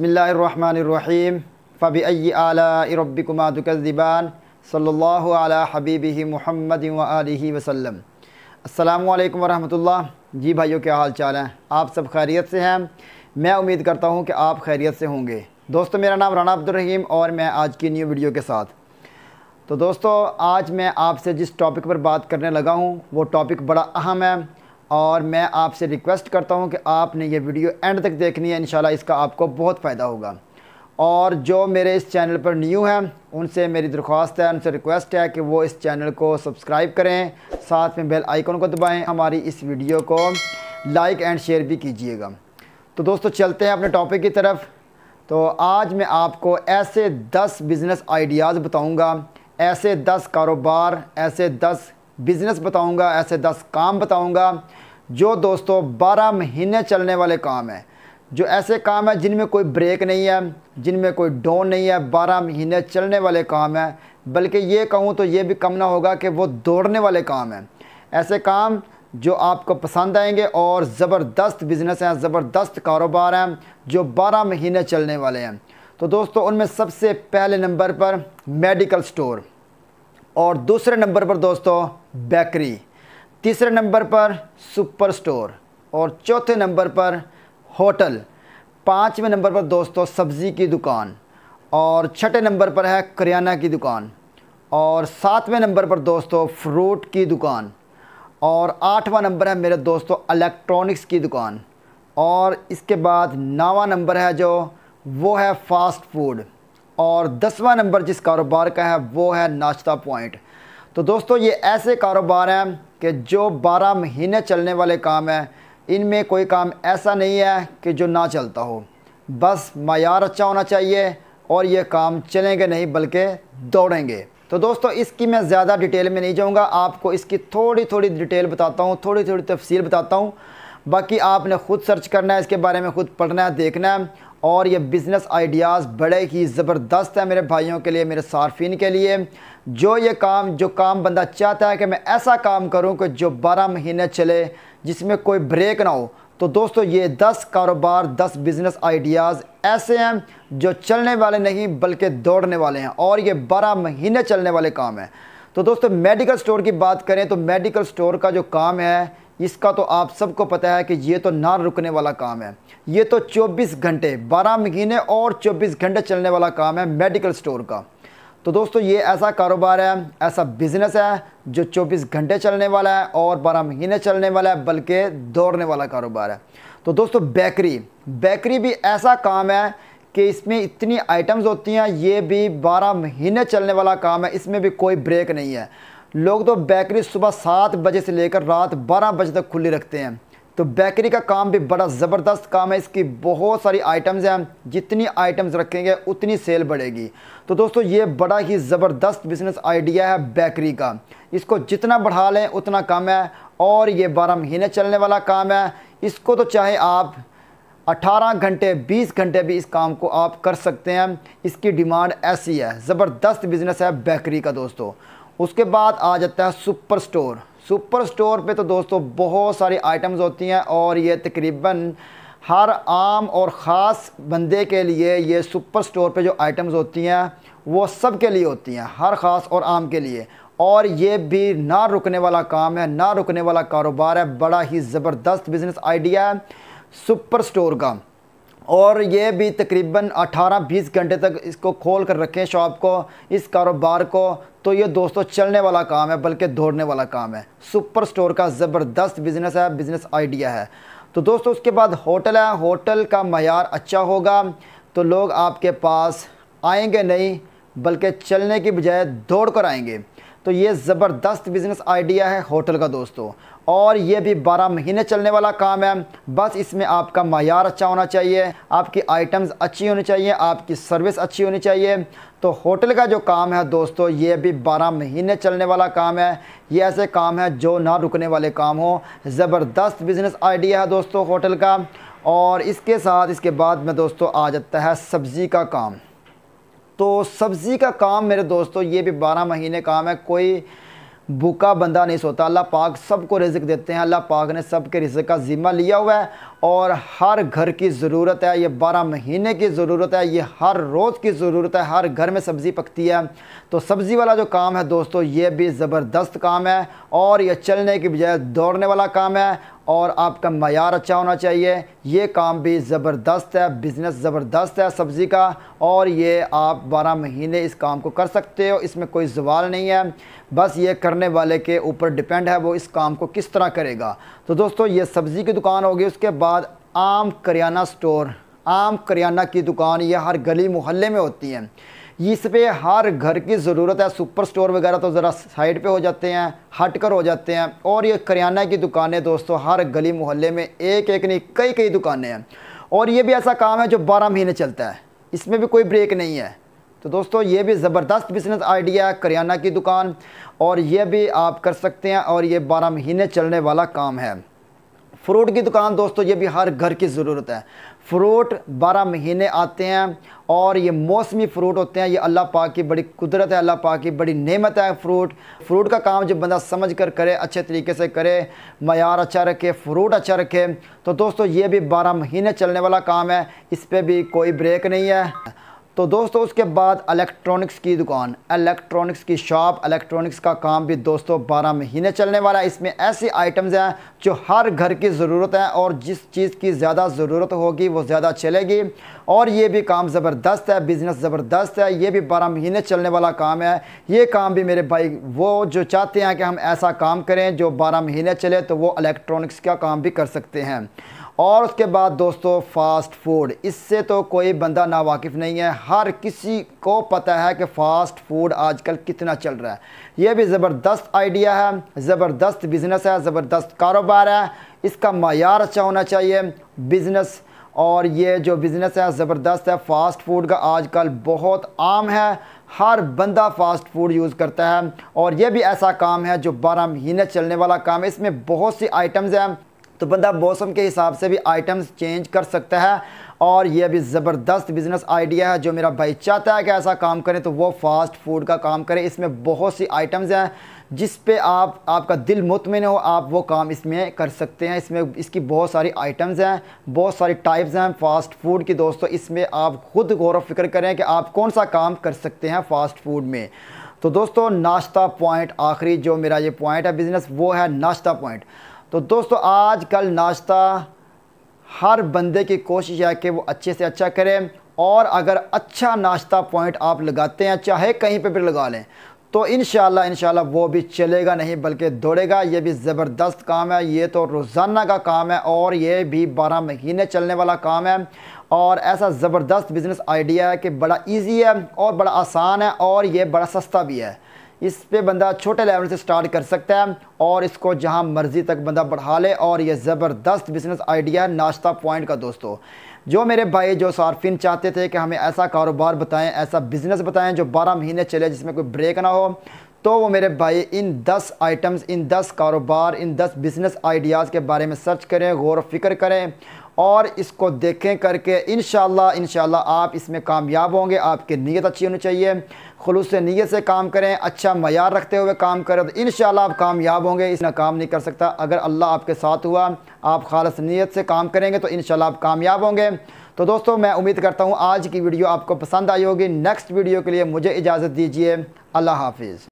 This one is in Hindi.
बसमीम फ़बी आलाबिकुमातुकबान सल्ला हबीबी महमद वसम अल्लाम वरहमतुल्लाह जी भाइयों क्या हाल चाल हैं आप सब खैरियत से हैं मैं उम्मीद करता हूँ कि आप खैरियत से होंगे दोस्तों मेरा नाम राना अब्दुलरहीम और मैं आज की न्यू वीडियो के साथ तो दोस्तों आज मैं आपसे जिस टॉपिक पर बात करने लगा हूँ वो टॉपिक बड़ा अहम है और मैं आपसे रिक्वेस्ट करता हूँ कि आपने ये वीडियो एंड तक देखनी है इन इसका आपको बहुत फ़ायदा होगा और जो मेरे इस चैनल पर न्यू हैं उनसे मेरी दरख्वास्त है उनसे रिक्वेस्ट है कि वो इस चैनल को सब्सक्राइब करें साथ में बेल आइकन को दबाएं हमारी इस वीडियो को लाइक एंड शेयर भी कीजिएगा तो दोस्तों चलते हैं अपने टॉपिक की तरफ तो आज मैं आपको ऐसे 10 बिज़नेस आइडियाज़ बताऊंगा, ऐसे 10 कारोबार ऐसे 10 बिज़नेस बताऊंगा, ऐसे 10 काम बताऊंगा जो दोस्तों 12 महीने चलने वाले काम हैं जो ऐसे काम हैं जिनमें कोई ब्रेक नहीं है जिनमें कोई डोन नहीं है 12 महीने चलने वाले काम हैं बल्कि ये कहूँ तो ये भी कम ना होगा कि वो दौड़ने वाले काम हैं ऐसे काम जो आपको पसंद आएंगे और ज़बरदस्त बिज़नेस हैं ज़बरदस्त कारोबार हैं जो 12 महीने चलने वाले हैं तो दोस्तों उनमें सबसे पहले नंबर पर मेडिकल स्टोर और दूसरे नंबर पर दोस्तों बेकरी तीसरे नंबर पर सुपर स्टोर और चौथे नंबर पर होटल पाँचवें नंबर पर दोस्तों सब्ज़ी की दुकान और छठे नंबर पर है करियाना की दुकान और सातवें नंबर पर दोस्तों फ्रूट की दुकान और आठवां नंबर है मेरे दोस्तों इलेक्ट्रॉनिक्स की दुकान और इसके बाद नौवा नंबर है जो वो है फास्ट फूड और दसवां नंबर जिस कारोबार का है वो है नाश्ता पॉइंट तो दोस्तों ये ऐसे कारोबार हैं कि जो 12 महीने चलने वाले काम हैं इनमें कोई काम ऐसा नहीं है कि जो ना चलता हो बस मैार अच्छा होना चाहिए और ये काम चलेंगे नहीं बल्कि दौड़ेंगे तो दोस्तों इसकी मैं ज़्यादा डिटेल में नहीं जाऊँगा आपको इसकी थोड़ी थोड़ी डिटेल बताता हूँ थोड़ी थोड़ी तफसील बताता हूँ बाकी आपने ख़ुद सर्च करना है इसके बारे में ख़ुद पढ़ना है देखना है और ये बिज़नेस आइडियाज़ बड़े ही ज़बरदस्त है मेरे भाइयों के लिए मेरे सार्फिन के लिए जो ये काम जो काम बंदा चाहता है कि मैं ऐसा काम करूँ कि जो बारह महीने चले जिसमें कोई ब्रेक ना हो तो दोस्तों ये दस कारोबार दस बिज़नेस आइडियाज़ ऐसे हैं जो चलने वाले नहीं बल्कि दौड़ने वाले हैं और ये बारह महीने चलने वाले काम हैं तो दोस्तों मेडिकल स्टोर की बात करें तो मेडिकल स्टोर का जो काम है इसका तो आप सबको पता है कि ये तो ना रुकने वाला काम है ये तो 24 घंटे 12 महीने और 24 घंटे चलने वाला काम है मेडिकल स्टोर का तो दोस्तों ये ऐसा कारोबार है ऐसा बिज़नेस है जो 24 घंटे चलने वाला है और 12 महीने चलने वाला है बल्कि दौड़ने वाला कारोबार है तो दोस्तों बेकरी बेकरी भी ऐसा काम है कि इसमें इतनी आइटम्स होती हैं ये भी बारह महीने चलने वाला काम है इसमें भी कोई ब्रेक नहीं है लोग तो बेकरी सुबह सात बजे से लेकर रात बारह बजे तक खुली रखते हैं तो बेकरी का काम भी बड़ा ज़बरदस्त काम है इसकी बहुत सारी आइटम्स हैं जितनी आइटम्स रखेंगे उतनी सेल बढ़ेगी तो दोस्तों ये बड़ा ही ज़बरदस्त बिजनेस आइडिया है बेकरी का इसको जितना बढ़ा लें उतना कम है और ये बारह महीने चलने वाला काम है इसको तो चाहे आप 18 घंटे 20 घंटे भी इस काम को आप कर सकते हैं इसकी डिमांड ऐसी है ज़बरदस्त बिज़नेस है बेकरी का दोस्तों उसके बाद आ जाता है सुपर स्टोर सुपर स्टोर पे तो दोस्तों बहुत सारी आइटम्स होती हैं और ये तकरीबन हर आम और ख़ास बंदे के लिए ये सुपर स्टोर पे जो आइटम्स होती हैं वो सब के लिए होती हैं हर ख़ास और आम के लिए और ये भी ना रुकने वाला काम है ना रुकने वाला कारोबार है बड़ा ही ज़बरदस्त बिज़नेस आइडिया है सुपर स्टोर का और ये भी तकरीबन 18-20 घंटे तक इसको खोल कर रखें शॉप को इस कारोबार को तो ये दोस्तों चलने वाला काम है बल्कि दौड़ने वाला काम है सुपर स्टोर का ज़बरदस्त बिज़नेस है बिज़नेस आइडिया है तो दोस्तों उसके बाद होटल है होटल का मैार अच्छा होगा तो लोग आपके पास आएंगे नहीं बल्कि चलने की बजाय दौड़ कर आएंगे तो ये ज़बरदस्त बिज़नेस आइडिया है होटल का दोस्तों और ये भी 12 महीने चलने वाला काम है बस इसमें आपका मैार अच्छा होना चाहिए आपकी आइटम्स अच्छी होनी चाहिए आपकी सर्विस अच्छी होनी चाहिए तो होटल का जो काम है दोस्तों ये भी 12 महीने चलने वाला काम है ये ऐसे काम है जो ना रुकने वाले काम हो ज़बरदस्त बिज़नेस आइडिया है दोस्तों होटल का और इसके साथ इसके बाद में दोस्तों आ जाता है सब्ज़ी का काम तो सब्ज़ी का काम मेरे दोस्तों ये भी बारह महीने काम है कोई भूखा बंदा नहीं सोता अल्लाह पाक सबको रिज़क देते हैं अल्लाह पाक ने सब के रिज़क का ज़िम्मा लिया हुआ है और हर घर की ज़रूरत है ये बारह महीने की ज़रूरत है ये हर रोज़ की ज़रूरत है हर घर में सब्ज़ी पकती है तो सब्ज़ी वाला जो काम है दोस्तों ये भी ज़बरदस्त काम है और ये चलने की बजाय दौड़ने वाला काम है और आपका मैार अच्छा होना चाहिए ये काम भी ज़बरदस्त है बिज़नेस ज़बरदस्त है सब्ज़ी का और ये आप बारह महीने इस काम को कर सकते हो इसमें कोई जवाल नहीं है बस ये करने वाले के ऊपर डिपेंड है वो इस काम को किस तरह करेगा तो दोस्तों ये सब्ज़ी की दुकान होगी उसके बाद बाद आम करियाना स्टोर आम करियाना की दुकान यह हर गली मोहल्ले में होती हैं इस पर हर घर की ज़रूरत है सुपर स्टोर वगैरह तो ज़रा साइड पे हो जाते हैं हट कर हो जाते हैं और ये करियाना की दुकानें दोस्तों हर गली मोहल्ले में एक एक नहीं कई कई दुकानें हैं और ये भी ऐसा काम है जो बारह महीने चलता है इसमें भी कोई ब्रेक नहीं है तो दोस्तों ये भी ज़बरदस्त बिजनेस आइडिया है करियाना की दुकान और ये भी आप कर सकते हैं और ये बारह महीने चलने वाला काम है फ्रूट की दुकान दोस्तों ये भी हर घर की ज़रूरत है फ्रूट बारह महीने आते हैं और ये मौसमी फ्रूट होते हैं ये अल्लाह पाक की बड़ी कुदरत है अल्लाह पाक की बड़ी नेमत है फ्रूट फ्रूट का काम जब बंदा समझ कर करे अच्छे तरीके से करे मैार अच्छा रखे फ्रूट अच्छा रखे तो दोस्तों ये भी बारह महीने चलने वाला काम है इस पर भी कोई ब्रेक नहीं है तो दोस्तों उसके बाद इलेक्ट्रॉनिक्स की दुकान इलेक्ट्रॉनिक्स की शॉप इलेक्ट्रॉनिक्स का काम भी दोस्तों 12 महीने चलने वाला है इसमें ऐसी आइटम्स हैं जो हर घर की ज़रूरत है और जिस चीज़ की ज़्यादा ज़रूरत होगी वो ज़्यादा चलेगी और ये भी काम ज़बरदस्त है बिज़नेस ज़बरदस्त है ये भी बारह महीने चलने वाला काम है ये काम भी मेरे भाई वो जो चाहते हैं कि हम ऐसा काम करें जो बारह महीने चले तो वो इलेक्ट्रॉनिक्स का काम भी कर सकते हैं और उसके बाद दोस्तों फ़ास्ट फूड इससे तो कोई बंदा ना वाकिफ़ नहीं है हर किसी को पता है कि फ़ास्ट फूड आजकल कितना चल रहा है ये भी ज़बरदस्त आइडिया है ज़बरदस्त बिज़नेस है ज़बरदस्त कारोबार है इसका मैार अच्छा होना चाहिए बिज़नेस और ये जो बिज़नेस है ज़बरदस्त है फ़ास्ट फूड का आजकल बहुत आम है हर बंदा फ़ास्ट फूड यूज़ करता है और ये भी ऐसा काम है जो बारह महीने चलने वाला काम है इसमें बहुत सी आइटम्स हैं तो बंदा मौसम के हिसाब से भी आइटम्स चेंज कर सकता है और ये भी ज़बरदस्त बिज़नेस आइडिया है जो मेरा भाई चाहता है कि ऐसा काम करें तो वो फास्ट फूड का काम करें इसमें बहुत सी आइटम्स हैं जिस पे आप आपका दिल मुतमिन हो आप वो काम इसमें कर सकते हैं इसमें इसकी बहुत सारी आइटम्स हैं बहुत सारी टाइप्स हैं फ़ास्ट फूड की दोस्तों इसमें आप ख़ुद गौर फिक्र करें कि आप कौन सा काम कर सकते हैं फ़ास्ट फूड में तो दोस्तों नाश्ता पॉइंट आखिरी जो मेरा ये पॉइंट है बिज़नेस वो है नाश्ता पॉइंट तो दोस्तों आज कल नाश्ता हर बंदे की कोशिश है कि वो अच्छे से अच्छा करे और अगर अच्छा नाश्ता पॉइंट आप लगाते हैं चाहे कहीं पे भी लगा लें तो इन शाला वो भी चलेगा नहीं बल्कि दौड़ेगा ये भी ज़बरदस्त काम है ये तो रोज़ाना का काम है और ये भी बारह महीने चलने वाला काम है और ऐसा ज़बरदस्त बिज़नेस आइडिया है कि बड़ा इजी है और बड़ा आसान है और ये बड़ा सस्ता भी है इस पे बंदा छोटे लेवल से स्टार्ट कर सकता है और इसको जहां मर्ज़ी तक बंदा बढ़ा ले और ये ज़बरदस्त बिज़नेस आइडिया है नाश्ता पॉइंट का दोस्तों जो मेरे भाई जो सार्फिन चाहते थे कि हमें ऐसा कारोबार बताएं ऐसा बिज़नेस बताएं जो 12 महीने चले जिसमें कोई ब्रेक ना हो तो वो मेरे भाई इन 10 आइटम्स इन 10 कारोबार इन 10 बिज़नेस आइडियाज़ के बारे में सर्च करें गौर फिक्र करें और इसको देखें करके इन शाला आप इसमें कामयाब होंगे आपकी नीयत अच्छी होनी चाहिए खलूस नीयत से काम करें अच्छा मैार रखते हुए काम करें तो इन आप कामयाब होंगे इसमें काम नहीं कर सकता अगर अल्लाह आपके साथ हुआ आप खालस नीयत से काम करेंगे तो इन आप कामयाब होंगे तो दोस्तों मैं उम्मीद करता हूँ आज की वीडियो आपको पसंद आई होगी नेक्स्ट वीडियो के लिए मुझे इजाज़त दीजिए अल्लाह हाफिज़